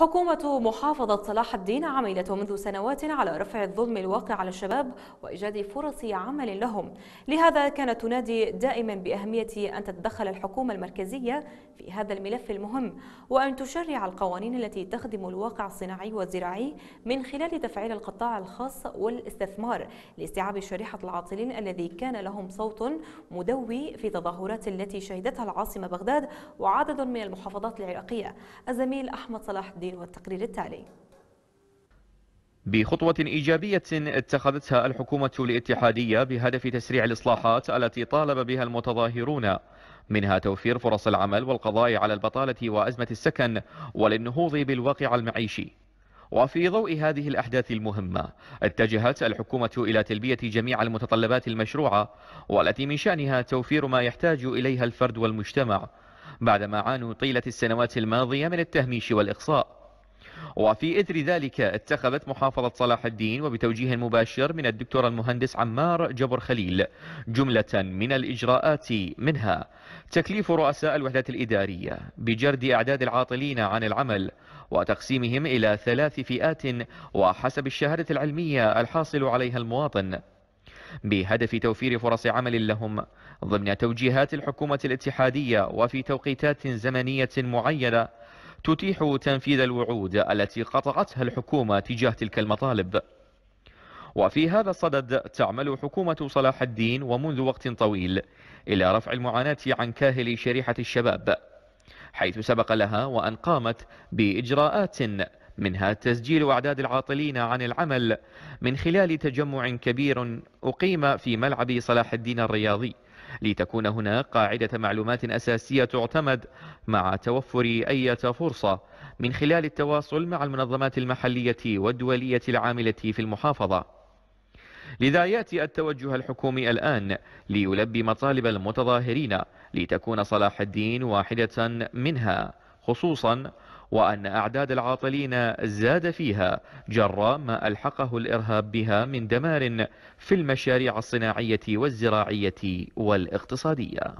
حكومة محافظة صلاح الدين عملت منذ سنوات على رفع الظلم الواقع على الشباب وإيجاد فرص عمل لهم لهذا كانت تنادي دائما بأهمية أن تتدخل الحكومة المركزية في هذا الملف المهم وأن تشرع القوانين التي تخدم الواقع الصناعي والزراعي من خلال تفعيل القطاع الخاص والاستثمار لاستيعاب شريحة العاطلين الذي كان لهم صوت مدوي في تظاهرات التي شهدتها العاصمة بغداد وعدد من المحافظات العراقية الزميل أحمد صلاح الدين التفاصيل والتقرير التالي بخطوة إيجابية اتخذتها الحكومة الاتحادية بهدف تسريع الإصلاحات التي طالب بها المتظاهرون منها توفير فرص العمل والقضاء على البطالة وأزمة السكن وللنهوض بالواقع المعيشي وفي ضوء هذه الأحداث المهمة اتجهت الحكومة إلى تلبية جميع المتطلبات المشروعة والتي من شأنها توفير ما يحتاج إليها الفرد والمجتمع بعدما عانوا طيلة السنوات الماضية من التهميش والإقصاء وفي إثر ذلك اتخذت محافظة صلاح الدين وبتوجيه مباشر من الدكتور المهندس عمار جبر خليل جملة من الإجراءات منها تكليف رؤساء الوحدات الإدارية بجرد أعداد العاطلين عن العمل وتقسيمهم إلى ثلاث فئات وحسب الشهادة العلمية الحاصل عليها المواطن بهدف توفير فرص عمل لهم ضمن توجيهات الحكومة الاتحادية وفي توقيتات زمنية معينة تتيح تنفيذ الوعود التي قطعتها الحكومة تجاه تلك المطالب وفي هذا الصدد تعمل حكومة صلاح الدين ومنذ وقت طويل إلى رفع المعاناة عن كاهل شريحة الشباب حيث سبق لها وأن قامت بإجراءات منها تسجيل أعداد العاطلين عن العمل من خلال تجمع كبير أقيم في ملعب صلاح الدين الرياضي لتكون هناك قاعدة معلومات أساسية تعتمد مع توفر أي فرصة من خلال التواصل مع المنظمات المحلية والدولية العاملة في المحافظة لذا يأتي التوجه الحكومي الآن ليلبي مطالب المتظاهرين لتكون صلاح الدين واحدة منها خصوصا وأن أعداد العاطلين زاد فيها جراء ما ألحقه الإرهاب بها من دمار في المشاريع الصناعية والزراعية والاقتصادية